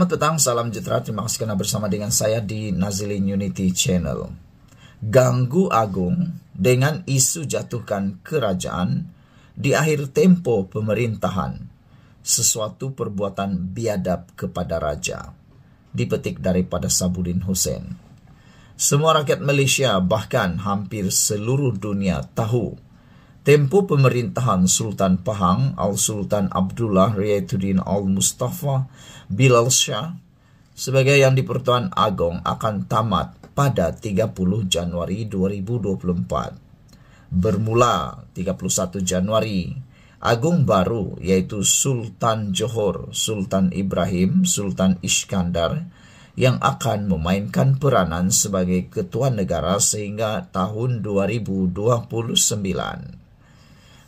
Selamat petang, salam jutra. Terima kasih kerana bersama dengan saya di Nazilin Unity Channel. Ganggu agung dengan isu jatuhkan kerajaan di akhir tempo pemerintahan. Sesuatu perbuatan biadab kepada raja. Dipetik daripada Sabudin Hussein. Semua rakyat Malaysia bahkan hampir seluruh dunia tahu Tempo pemerintahan Sultan Pahang Al-Sultan Abdullah Riyaituddin Al-Mustafa Bilal Shah sebagai yang di-Pertuan Agong akan tamat pada 30 Januari 2024. Bermula 31 Januari, Agung baru yaitu Sultan Johor, Sultan Ibrahim, Sultan Iskandar yang akan memainkan peranan sebagai ketua negara sehingga tahun 2029.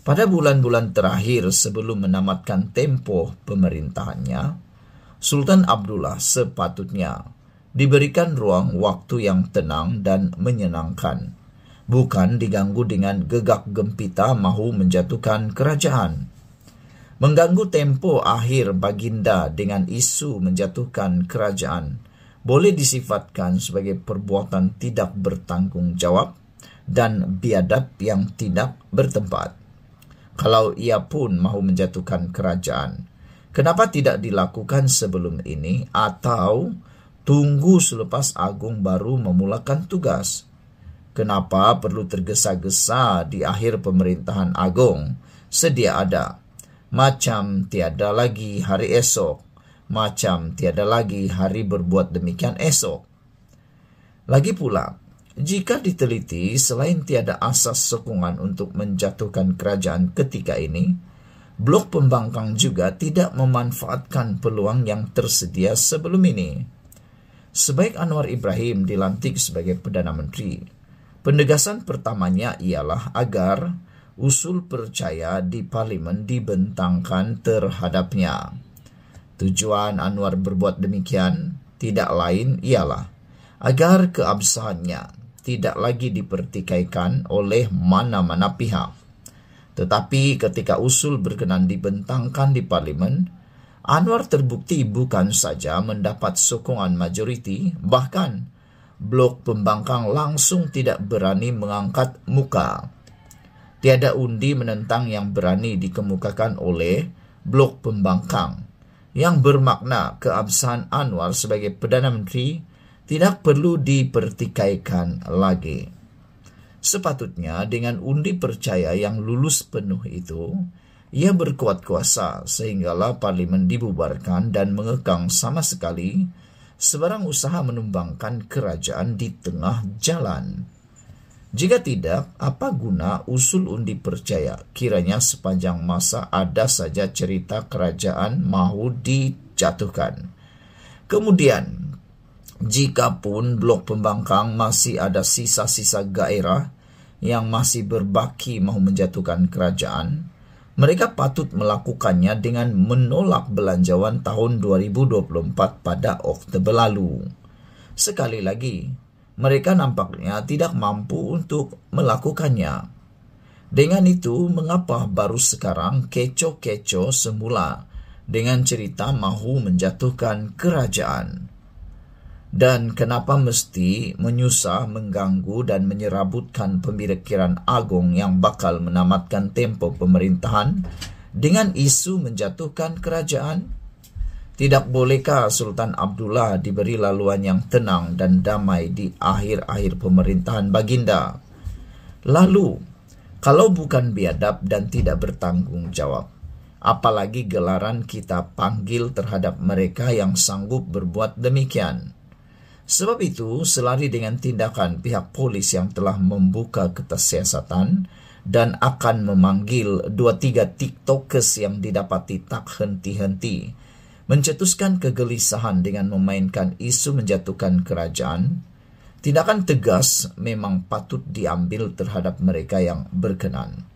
Pada bulan-bulan terakhir sebelum menamatkan tempoh pemerintahannya, Sultan Abdullah sepatutnya diberikan ruang waktu yang tenang dan menyenangkan, bukan diganggu dengan gegak gempita mahu menjatuhkan kerajaan. Mengganggu tempo akhir baginda dengan isu menjatuhkan kerajaan boleh disifatkan sebagai perbuatan tidak bertanggungjawab dan biadab yang tidak bertempat. kalau ia pun mau menjatuhkan kerajaan. Kenapa tidak dilakukan sebelum ini atau tunggu selepas agung baru memulakan tugas? Kenapa perlu tergesa-gesa di akhir pemerintahan agung? Sedia ada. Macam tiada lagi hari esok. Macam tiada lagi hari berbuat demikian esok. Lagi pula, jika diteliti, selain tiada asas sokongan untuk menjatuhkan kerajaan ketika ini, blok pembangkang juga tidak memanfaatkan peluang yang tersedia sebelum ini. Sebaik Anwar Ibrahim dilantik sebagai Perdana Menteri, penegasan pertamanya ialah agar usul percaya di parlimen dibentangkan terhadapnya. Tujuan Anwar berbuat demikian tidak lain ialah agar keabsahannya tidak lagi dipertikaikan oleh mana-mana pihak. Tetapi ketika usul berkenan dibentangkan di parlimen, Anwar terbukti bukan saja mendapat sokongan majoriti, bahkan blok pembangkang langsung tidak berani mengangkat muka. Tiada undi menentang yang berani dikemukakan oleh blok pembangkang yang bermakna keabsahan Anwar sebagai Perdana Menteri tidak perlu dipertikaikan lagi. Sepatutnya dengan undi percaya yang lulus penuh itu, ia berkuat kuasa sehinggalah parlemen dibubarkan dan mengekang sama sekali sebarang usaha menumbangkan kerajaan di tengah jalan. Jika tidak, apa guna usul undi percaya? Kiranya sepanjang masa ada saja cerita kerajaan mau dijatuhkan. Kemudian, Jikapun blok pembangkang masih ada sisa-sisa gairah yang masih berbaki mau menjatuhkan kerajaan, mereka patut melakukannya dengan menolak belanjawan tahun 2024 pada Oktober lalu. Sekali lagi, mereka nampaknya tidak mampu untuk melakukannya. Dengan itu, mengapa baru sekarang keco-keco semula dengan cerita mahu menjatuhkan kerajaan? Dan kenapa mesti menyusah, mengganggu dan menyerabutkan pemikiran agung yang bakal menamatkan tempo pemerintahan dengan isu menjatuhkan kerajaan? Tidak bolehkah Sultan Abdullah diberi laluan yang tenang dan damai di akhir-akhir pemerintahan Baginda? Lalu, kalau bukan biadab dan tidak bertanggung jawab, apalagi gelaran kita panggil terhadap mereka yang sanggup berbuat demikian. Sebab itu, selari dengan tindakan pihak polis yang telah membuka kertas siasatan dan akan memanggil dua tiga tiktokers yang didapati tak henti-henti, mencetuskan kegelisahan dengan memainkan isu menjatuhkan kerajaan, tindakan tegas memang patut diambil terhadap mereka yang berkenan.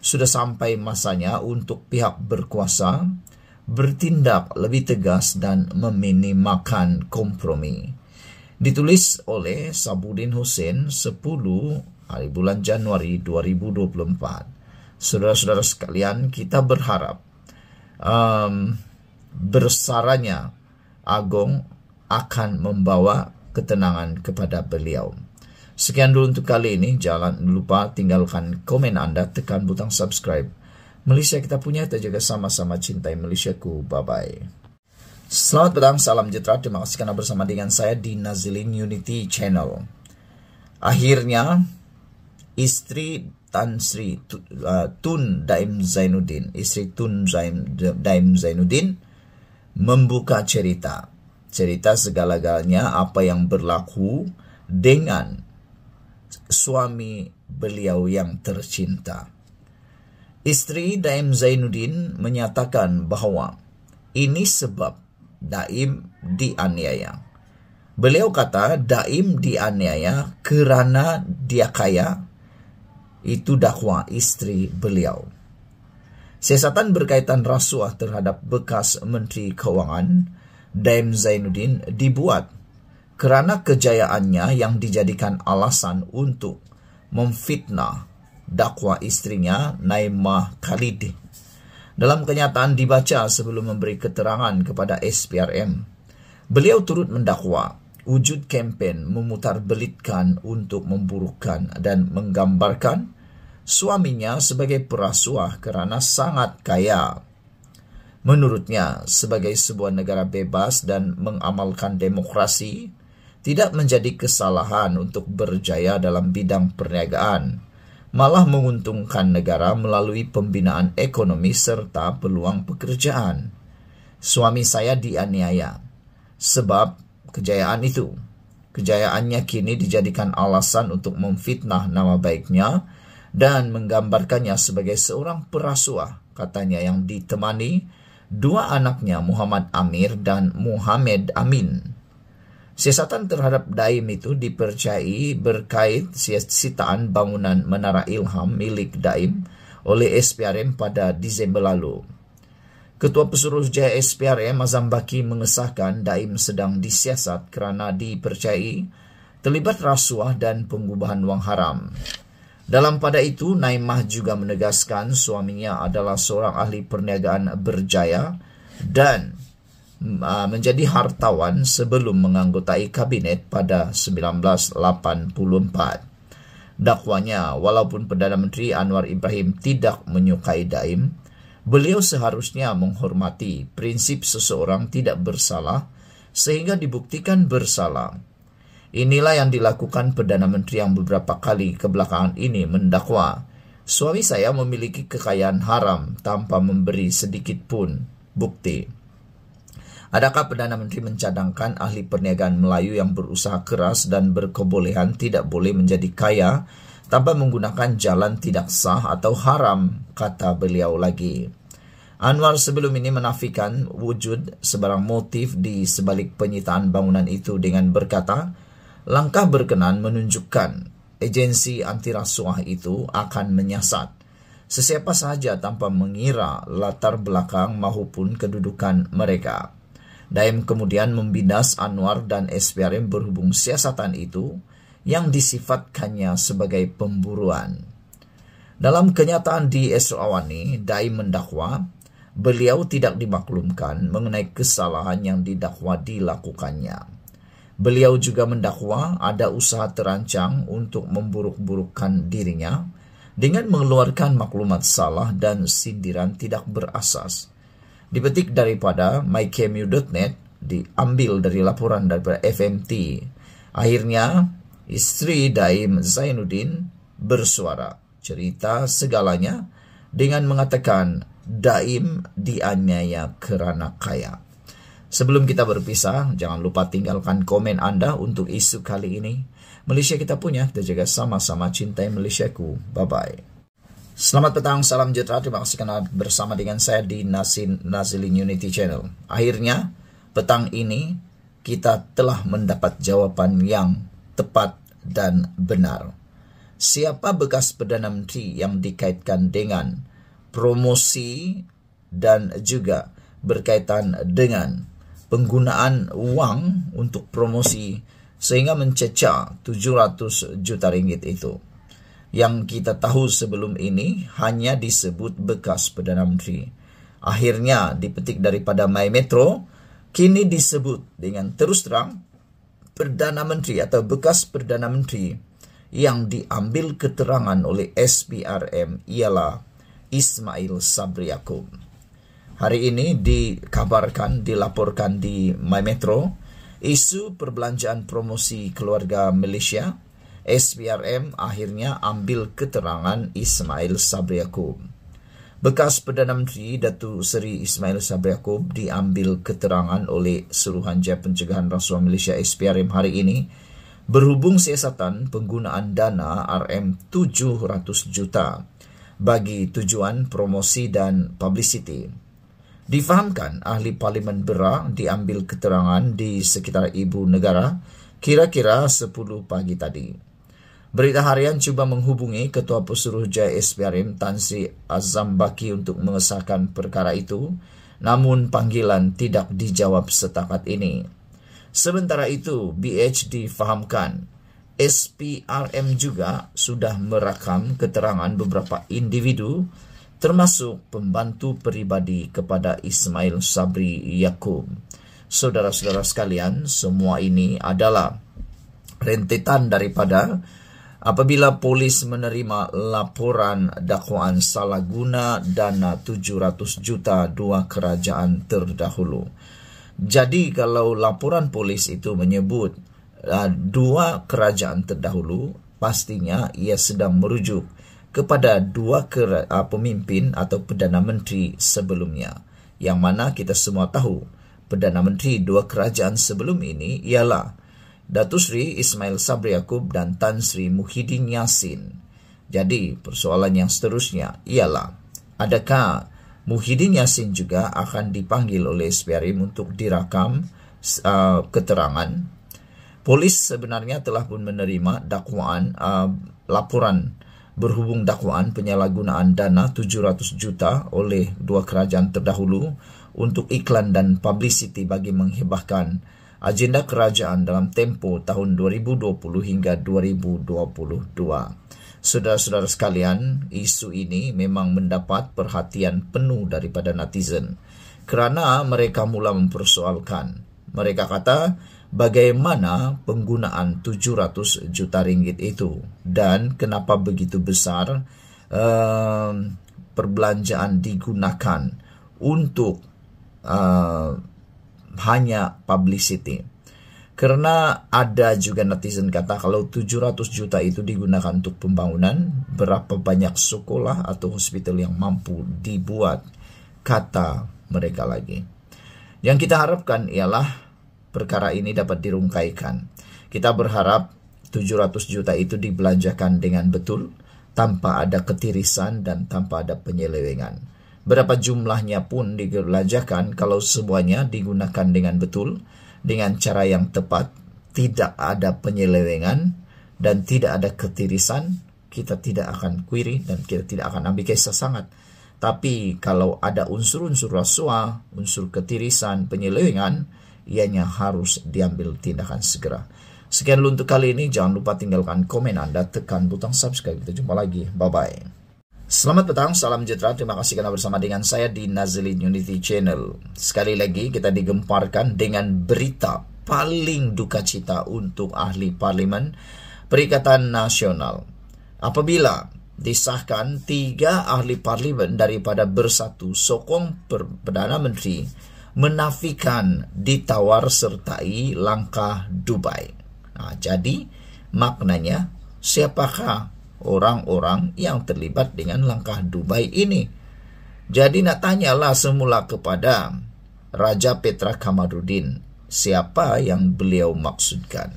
Sudah sampai masanya untuk pihak berkuasa bertindak lebih tegas dan meminimakan kompromi ditulis oleh Sabudin Hussein 10 hari bulan Januari 2024. Saudara-saudara sekalian, kita berharap um, bersaranya Agong akan membawa ketenangan kepada beliau. Sekian dulu untuk kali ini. Jangan lupa tinggalkan komen Anda, tekan butang subscribe. Malaysia kita punya, kita jaga sama-sama cintai Malaysia ku. Bye-bye. Selamat petang, salam jitra. Terima kasih karena bersama dengan saya di Nazilin Unity Channel. Akhirnya, istri Tan Sri uh, Tun Daim Zainuddin, istri Tun Daim Zainuddin, membuka cerita. Cerita segala-galanya apa yang berlaku dengan suami beliau yang tercinta. Istri Daim Zainuddin menyatakan bahwa ini sebab Daim dianiaya. Beliau kata Daim dianiaya kerana dia kaya. Itu dakwa istri beliau. Siasatan berkaitan rasuah terhadap bekas Menteri Kewangan Daim Zainuddin dibuat kerana kejayaannya yang dijadikan alasan untuk memfitnah dakwa istrinya Naimah Khalidin. Dalam kenyataan dibaca sebelum memberi keterangan kepada SPRM, beliau turut mendakwa wujud kempen memutarbelitkan untuk memburukkan dan menggambarkan suaminya sebagai perasuah karena sangat kaya. Menurutnya, sebagai sebuah negara bebas dan mengamalkan demokrasi, tidak menjadi kesalahan untuk berjaya dalam bidang perniagaan malah menguntungkan negara melalui pembinaan ekonomi serta peluang pekerjaan. Suami saya dianiaya sebab kejayaan itu. Kejayaannya kini dijadikan alasan untuk memfitnah nama baiknya dan menggambarkannya sebagai seorang perasuah, katanya yang ditemani dua anaknya Muhammad Amir dan Muhammad Amin. Siasatan terhadap daim itu dipercayai berkait sitaan bangunan Menara Ilham milik daim oleh SPRM pada Desember lalu. Ketua Pesuruhjaya SPRM Azam Baki mengesahkan daim sedang disiasat kerana dipercayai terlibat rasuah dan pengubahan wang haram. Dalam pada itu, Naimah juga menegaskan suaminya adalah seorang ahli perniagaan berjaya dan Uh, menjadi hartawan sebelum menganggotai kabinet pada 1984. Dakwanya, walaupun Perdana Menteri Anwar Ibrahim tidak menyukai Daim, beliau seharusnya menghormati prinsip seseorang tidak bersalah sehingga dibuktikan bersalah. Inilah yang dilakukan Perdana Menteri yang beberapa kali kebelakangan ini mendakwa, suami saya memiliki kekayaan haram tanpa memberi sedikit pun bukti. Adakah Perdana Menteri mencadangkan ahli perniagaan Melayu yang berusaha keras dan berkebolehan tidak boleh menjadi kaya tanpa menggunakan jalan tidak sah atau haram, kata beliau lagi. Anwar sebelum ini menafikan wujud sebarang motif di sebalik penyitaan bangunan itu dengan berkata, langkah berkenan menunjukkan agensi anti rasuah itu akan menyasat. Sesiapa sahaja tanpa mengira latar belakang maupun kedudukan mereka. Daim kemudian membidas Anwar dan SPRM berhubung siasatan itu yang disifatkannya sebagai pemburuan. Dalam kenyataan di Esrawani, Daim mendakwa beliau tidak dimaklumkan mengenai kesalahan yang didakwa dilakukannya. Beliau juga mendakwa ada usaha terancang untuk memburuk-burukkan dirinya dengan mengeluarkan maklumat salah dan sindiran tidak berasas dipetik daripada mycmu.net, diambil dari laporan daripada FMT. Akhirnya, istri Daim Zainuddin bersuara cerita segalanya dengan mengatakan Daim dianiaya kerana kaya. Sebelum kita berpisah, jangan lupa tinggalkan komen Anda untuk isu kali ini. Malaysia kita punya, kita jaga sama-sama cintai Malaysiaku. Bye-bye. Selamat petang, salam sejahtera. Terima kasih karena bersama dengan saya di Nasin Nazilin Unity Channel. Akhirnya, petang ini kita telah mendapat jawaban yang tepat dan benar. Siapa bekas Perdana Menteri yang dikaitkan dengan promosi dan juga berkaitan dengan penggunaan uang untuk promosi sehingga mencecah 700 juta ringgit itu. yang kita tahu sebelum ini hanya disebut bekas Perdana Menteri. Akhirnya dipetik daripada My Metro, kini disebut dengan terus terang Perdana Menteri atau bekas Perdana Menteri yang diambil keterangan oleh SPRM ialah Ismail Sabri Yaakob. Hari ini dikabarkan, dilaporkan di My Metro, isu perbelanjaan promosi keluarga Malaysia SBRM akhirnya ambil keterangan Ismail Sabri Yaakob. Bekas Perdana Menteri Datu Seri Ismail Sabri Yaakob diambil keterangan oleh Suruhanjaya Pencegahan Rasuah Malaysia SPRM hari ini berhubung siasatan penggunaan dana RM 700 juta bagi tujuan promosi dan publicity. Difahamkan ahli parlimen Bera diambil keterangan di sekitar ibu negara kira-kira 10 pagi tadi. Berita harian cuba menghubungi Ketua Jaya SPRM Tan Sri Baki untuk mengesahkan perkara itu, namun panggilan tidak dijawab setakat ini. Sementara itu, BH difahamkan SPRM juga sudah merakam keterangan beberapa individu termasuk pembantu pribadi kepada Ismail Sabri Yakub. Saudara-saudara sekalian, semua ini adalah rentetan daripada apabila polis menerima laporan dakwaan salah guna dana 700 juta dua kerajaan terdahulu. Jadi kalau laporan polis itu menyebut uh, dua kerajaan terdahulu, pastinya ia sedang merujuk kepada dua kera- uh, pemimpin atau perdana menteri sebelumnya. Yang mana kita semua tahu, perdana menteri dua kerajaan sebelum ini ialah Datu Sri Ismail Sabri Yaakob dan Tan Sri Muhyiddin Yassin. Jadi persoalan yang seterusnya ialah adakah Muhyiddin Yassin juga akan dipanggil oleh SPRM untuk dirakam uh, keterangan? Polis sebenarnya telah pun menerima dakwaan uh, laporan berhubung dakwaan penyalahgunaan dana 700 juta oleh dua kerajaan terdahulu untuk iklan dan publicity bagi menghibahkan agenda kerajaan dalam tempo tahun 2020 hingga 2022. Saudara-saudara sekalian, isu ini memang mendapat perhatian penuh daripada netizen kerana mereka mula mempersoalkan. Mereka kata, bagaimana penggunaan 700 juta ringgit itu dan kenapa begitu besar uh, perbelanjaan digunakan untuk uh, hanya publicity. Karena ada juga netizen kata kalau 700 juta itu digunakan untuk pembangunan, berapa banyak sekolah atau hospital yang mampu dibuat, kata mereka lagi. Yang kita harapkan ialah perkara ini dapat dirungkaikan. Kita berharap 700 juta itu dibelanjakan dengan betul, tanpa ada ketirisan dan tanpa ada penyelewengan berapa jumlahnya pun digelajakan kalau semuanya digunakan dengan betul, dengan cara yang tepat, tidak ada penyelewengan, dan tidak ada ketirisan, kita tidak akan query dan kita tidak akan ambil kisah sangat. Tapi kalau ada unsur-unsur rasuah, unsur ketirisan, penyelewengan, ianya harus diambil tindakan segera. Sekian dulu untuk kali ini, jangan lupa tinggalkan komen Anda, tekan butang subscribe. Kita jumpa lagi, bye-bye. Selamat petang, salam sejahtera, Terima kasih karena bersama dengan saya di Nazlin Unity Channel. Sekali lagi kita digemparkan dengan berita paling duka cita untuk ahli parlimen Perikatan Nasional. Apabila disahkan tiga ahli parlimen daripada bersatu sokong Perdana Menteri menafikan ditawar sertai langkah Dubai. Nah, jadi maknanya siapakah orang-orang yang terlibat dengan langkah Dubai ini. Jadi nak tanyalah semula kepada Raja Petra Kamarudin siapa yang beliau maksudkan.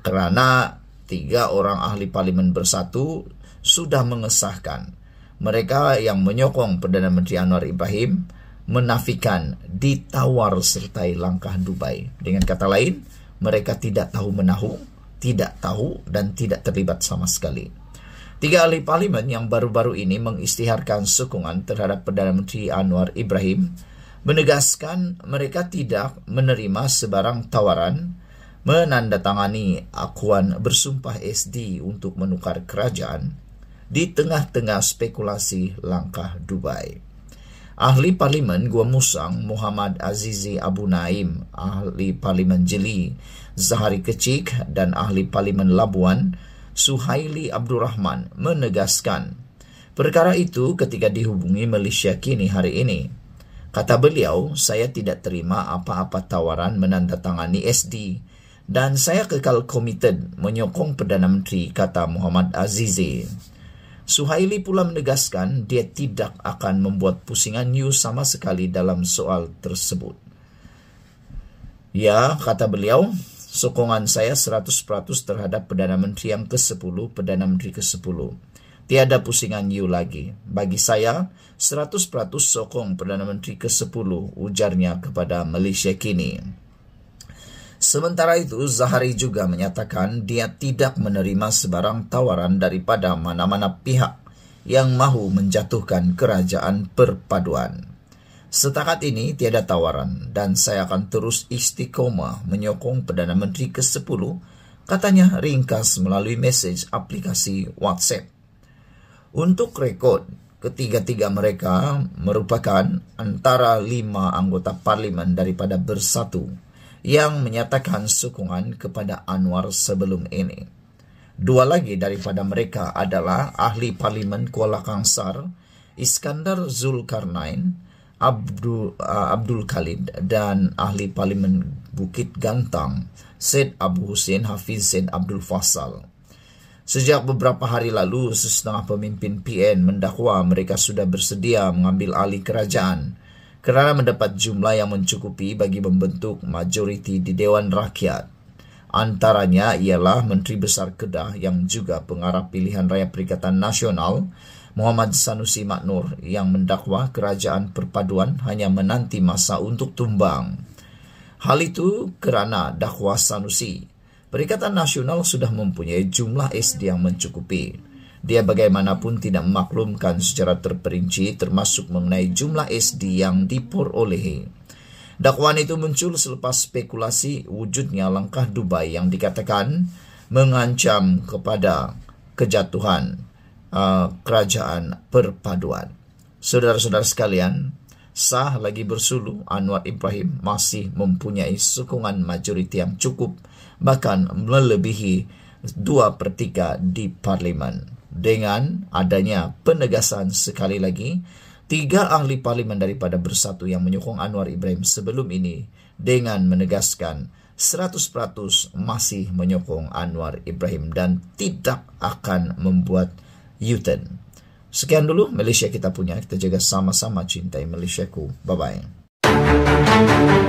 Karena tiga orang ahli parlimen bersatu sudah mengesahkan mereka yang menyokong Perdana Menteri Anwar Ibrahim menafikan ditawar sertai langkah Dubai. Dengan kata lain, mereka tidak tahu menahu, tidak tahu dan tidak terlibat sama sekali. Tiga ahli parlimen yang baru-baru ini mengistiharkan sokongan terhadap Perdana Menteri Anwar Ibrahim menegaskan mereka tidak menerima sebarang tawaran menandatangani akuan bersumpah SD untuk menukar kerajaan di tengah-tengah spekulasi langkah Dubai. Ahli Parlimen Gua Musang Muhammad Azizi Abu Naim, Ahli Parlimen Jeli Zahari Kecik dan Ahli Parlimen Labuan Suhaili Abdul Rahman menegaskan perkara itu ketika dihubungi Malaysia kini hari ini. Kata beliau, saya tidak terima apa-apa tawaran menandatangani SD dan saya kekal komited menyokong Perdana Menteri kata Muhammad Azizi. Suhaili pula menegaskan dia tidak akan membuat pusingan New sama sekali dalam soal tersebut. Ya, kata beliau, sokongan saya 100% terhadap Perdana Menteri yang ke-10, Perdana Menteri ke-10. Tiada pusingan you lagi. Bagi saya, 100% sokong Perdana Menteri ke-10, ujarnya kepada Malaysia kini. Sementara itu, Zahari juga menyatakan dia tidak menerima sebarang tawaran daripada mana-mana pihak yang mahu menjatuhkan kerajaan perpaduan. Setakat ini tiada tawaran dan saya akan terus istiqomah menyokong Perdana Menteri ke-10, katanya ringkas melalui message aplikasi WhatsApp. Untuk rekod, ketiga-tiga mereka merupakan antara lima anggota parlimen daripada bersatu yang menyatakan sokongan kepada Anwar sebelum ini. Dua lagi daripada mereka adalah ahli parlimen Kuala Kangsar, Iskandar Zulkarnain, Abdul uh, Abdul Khalid dan ahli parlimen Bukit Gantang Said Abu Hussein Hafiz Said Abdul Fasal. Sejak beberapa hari lalu setengah pemimpin PN mendakwa mereka sudah bersedia mengambil alih kerajaan kerana mendapat jumlah yang mencukupi bagi membentuk majoriti di Dewan Rakyat. Antaranya ialah Menteri Besar Kedah yang juga pengarah pilihan raya Perikatan Nasional Muhammad Sanusi Maknur yang mendakwa kerajaan perpaduan hanya menanti masa untuk tumbang. Hal itu kerana dakwah Sanusi, Perikatan Nasional sudah mempunyai jumlah SD yang mencukupi. Dia bagaimanapun tidak memaklumkan secara terperinci termasuk mengenai jumlah SD yang diperolehi. Dakwaan itu muncul selepas spekulasi wujudnya langkah Dubai yang dikatakan mengancam kepada kejatuhan. Eh, kerajaan perpaduan. Saudara-saudara sekalian, sah lagi bersulu Anwar Ibrahim masih mempunyai sokongan majoriti yang cukup bahkan melebihi 2 per 3 di parlimen. Dengan adanya penegasan sekali lagi, tiga ahli parlimen daripada bersatu yang menyokong Anwar Ibrahim sebelum ini dengan menegaskan 100% masih menyokong Anwar Ibrahim dan tidak akan membuat Yuten. Sekian dulu Malaysia kita punya. Kita jaga sama-sama cintai Malaysiaku. Bye-bye.